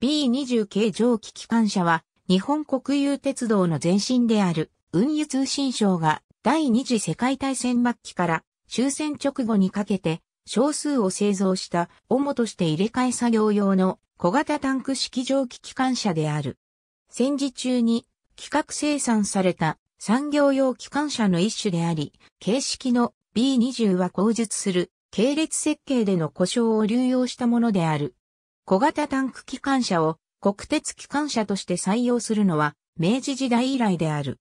B20 系蒸気機関車は日本国有鉄道の前身である運輸通信省が第二次世界大戦末期から終戦直後にかけて少数を製造した主として入れ替え作業用の小型タンク式蒸気機関車である。戦時中に企画生産された産業用機関車の一種であり、形式の B20 は口述する系列設計での故障を流用したものである。小型タンク機関車を国鉄機関車として採用するのは明治時代以来である。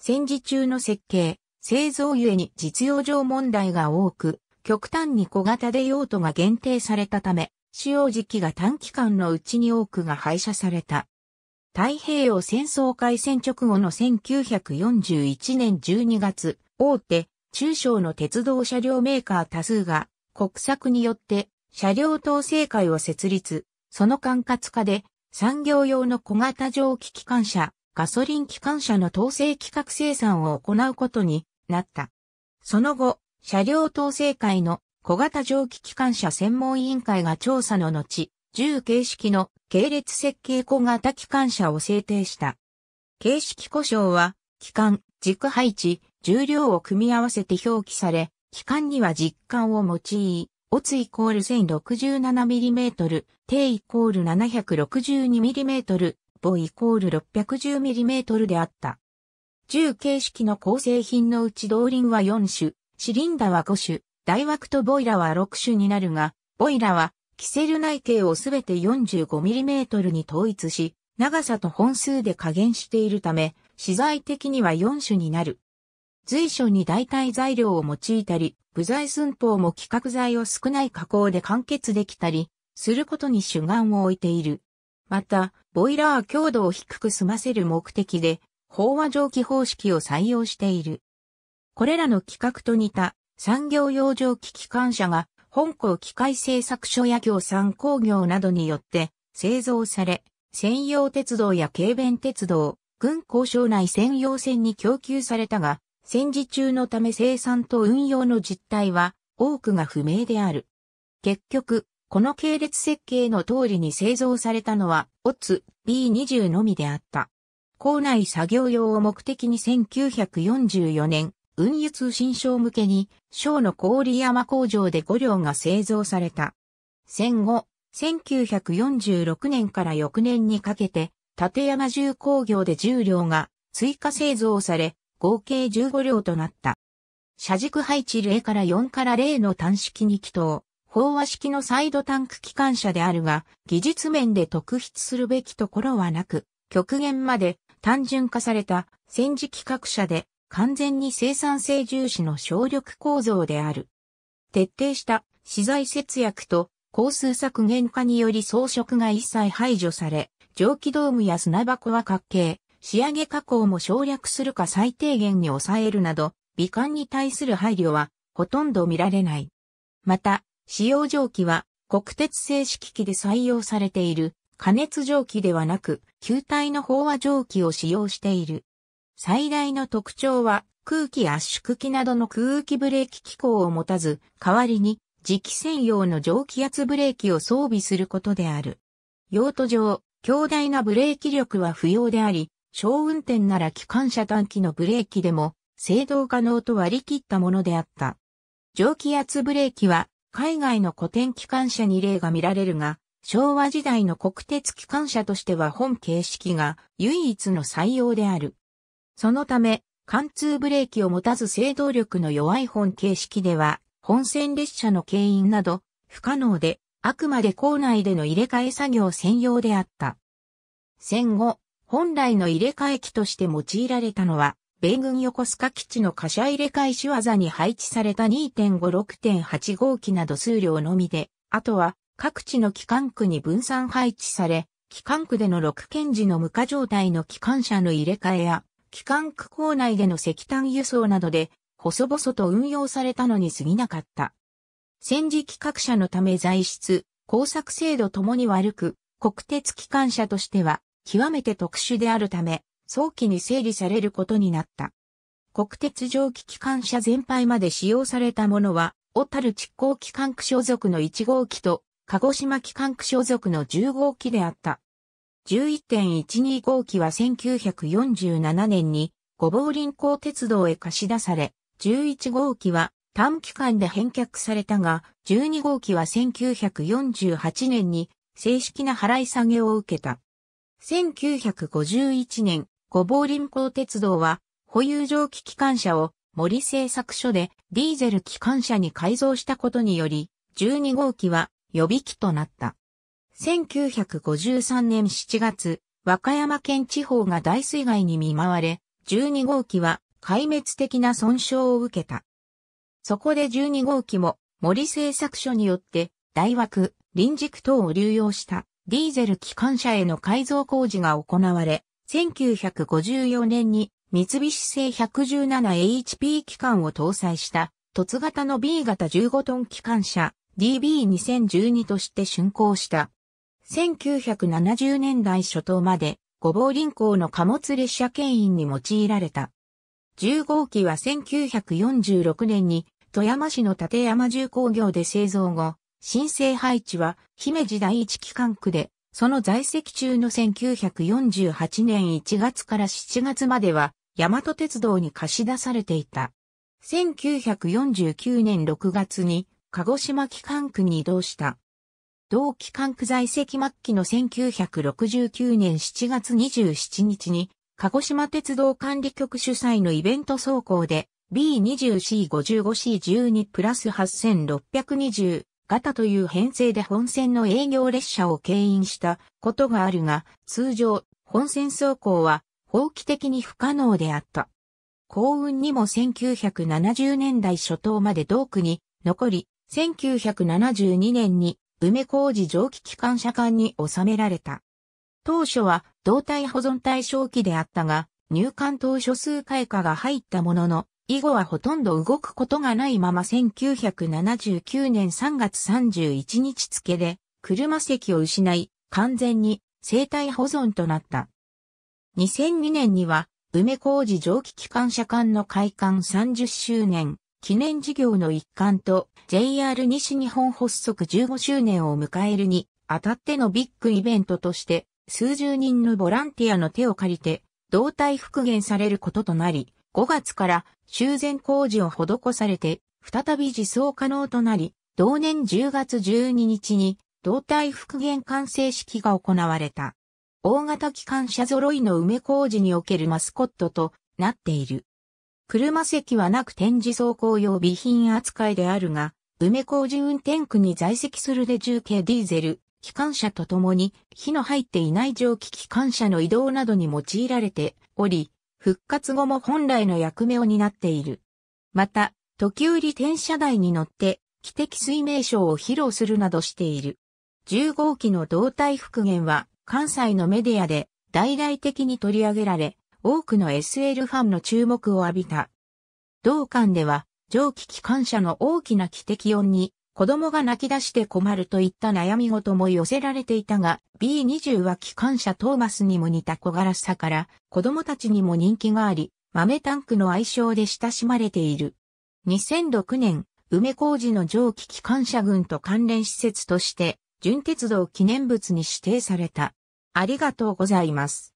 戦時中の設計、製造ゆえに実用上問題が多く、極端に小型で用途が限定されたため、使用時期が短期間のうちに多くが廃車された。太平洋戦争開戦直後の1941年12月、大手、中小の鉄道車両メーカー多数が国策によって車両統制会を設立、その管轄下で産業用の小型蒸気機関車、ガソリン機関車の統制規格生産を行うことになった。その後、車両統制会の小型蒸気機関車専門委員会が調査の後、重形式の系列設計小型機関車を制定した。形式故障は、機関、軸配置、重量を組み合わせて表記され、機関には実感を用い、オツイコール 1067mm、低イコール 762mm、ボイコール 610mm であった。銃形式の構成品のうち動輪は4種、シリンダは5種、大枠とボイラは6種になるが、ボイラはキセル内径をすべて 45mm に統一し、長さと本数で加減しているため、資材的には4種になる。随所に代替材料を用いたり、部材寸法も規格材を少ない加工で完結できたり、することに主眼を置いている。また、ボイラー強度を低く済ませる目的で、飽和蒸気方式を採用している。これらの規格と似た産業用蒸気機関車が本校機械製作所や業産工業などによって製造され、専用鉄道や軽便鉄道、軍交渉内専用線に供給されたが、戦時中のため生産と運用の実態は多くが不明である。結局、この系列設計の通りに製造されたのは、オツ B20 のみであった。校内作業用を目的に1944年、運輸通信省向けに、省の郡山工場で5両が製造された。戦後、1946年から翌年にかけて、立山重工業で10両が追加製造され、合計15両となった。車軸配置0から4から0の単式2気筒、飽和式のサイドタンク機関車であるが、技術面で特筆するべきところはなく、極限まで単純化された戦時企画車で完全に生産性重視の省力構造である。徹底した資材節約と工数削減化により装飾が一切排除され、蒸気ドームや砂箱は滑稽。仕上げ加工も省略するか最低限に抑えるなど、美観に対する配慮はほとんど見られない。また、使用蒸気は国鉄製式機で採用されている加熱蒸気ではなく、球体の飽和蒸気を使用している。最大の特徴は空気圧縮機などの空気ブレーキ機構を持たず、代わりに磁気専用の蒸気圧ブレーキを装備することである。用途上、強大なブレーキ力は不要であり、小運転なら機関車短期のブレーキでも制動可能と割り切ったものであった。蒸気圧ブレーキは海外の古典機関車に例が見られるが、昭和時代の国鉄機関車としては本形式が唯一の採用である。そのため、貫通ブレーキを持たず制動力の弱い本形式では、本線列車の牽引など不可能で、あくまで校内での入れ替え作業専用であった。戦後、本来の入れ替え機として用いられたのは、米軍横須賀基地の貨車入れ替え仕業に配置された2.56.8号機など数量のみで、あとは各地の機関区に分散配置され、機関区での6件時の無化状態の機関車の入れ替えや、機関区構内での石炭輸送などで、細々と運用されたのに過ぎなかった。戦時企画車のため材質、工作制度ともに悪く、国鉄機関車としては、極めて特殊であるため、早期に整理されることになった。国鉄蒸気機関車全廃まで使用されたものは、小樽蓄光機関区所属の1号機と、鹿児島機関区所属の10号機であった。11.12号機は1947年に、五房林港鉄道へ貸し出され、11号機は短期間で返却されたが、12号機は1948年に正式な払い下げを受けた。1951年、五房林港鉄道は、保有蒸気機関車を森製作所でディーゼル機関車に改造したことにより、12号機は予備機となった。1953年7月、和歌山県地方が大水害に見舞われ、12号機は壊滅的な損傷を受けた。そこで12号機も森製作所によって大枠、臨軸等を流用したディーゼル機関車への改造工事が行われ、1954年に三菱製 117HP 機関を搭載した凸型の B 型15トン機関車 DB2012 として竣工した。1970年代初頭まで五房林港の貨物列車牽引に用いられた。10号機は1946年に富山市の立山重工業で製造後、新生配置は、姫路第一機関区で、その在籍中の1948年1月から7月までは、大和鉄道に貸し出されていた。1949年6月に、鹿児島機関区に移動した。同機関区在籍末期の1969年7月27日に、鹿児島鉄道管理局主催のイベント走行で、B20C55C12 プラス8620ガタという編成で本線の営業列車を牽引したことがあるが、通常、本線走行は法規的に不可能であった。幸運にも1970年代初頭まで同区に残り、1972年に梅工事蒸気機関車間に収められた。当初は胴体保存対象機であったが、入管当初数回かが入ったものの、以後はほとんど動くことがないまま1979年3月31日付で車席を失い完全に生体保存となった。2002年には梅工事蒸気機関車間の開館30周年記念事業の一環と JR 西日本発足15周年を迎えるにあたってのビッグイベントとして数十人のボランティアの手を借りて動体復元されることとなり5月から修繕工事を施されて、再び実装可能となり、同年10月12日に胴体復元完成式が行われた。大型機関車揃いの梅工事におけるマスコットとなっている。車席はなく展示走行用備品扱いであるが、梅工事運転区に在籍するで重慶ディーゼル、機関車とともに火の入っていない蒸気機関車の移動などに用いられており、復活後も本来の役目を担っている。また、時折転車台に乗って、汽笛水明賞を披露するなどしている。10号機の胴体復元は、関西のメディアで大々的に取り上げられ、多くの SL ファンの注目を浴びた。同館では、蒸気機関車の大きな汽笛音に子供が泣き出して困るといった悩み事も寄せられていたが、B20 は機関車トーマスにも似た小柄さから、子供たちにも人気があり、豆タンクの愛称で親しまれている。2006年、梅小路の蒸気機関車群と関連施設として、純鉄道記念物に指定された。ありがとうございます。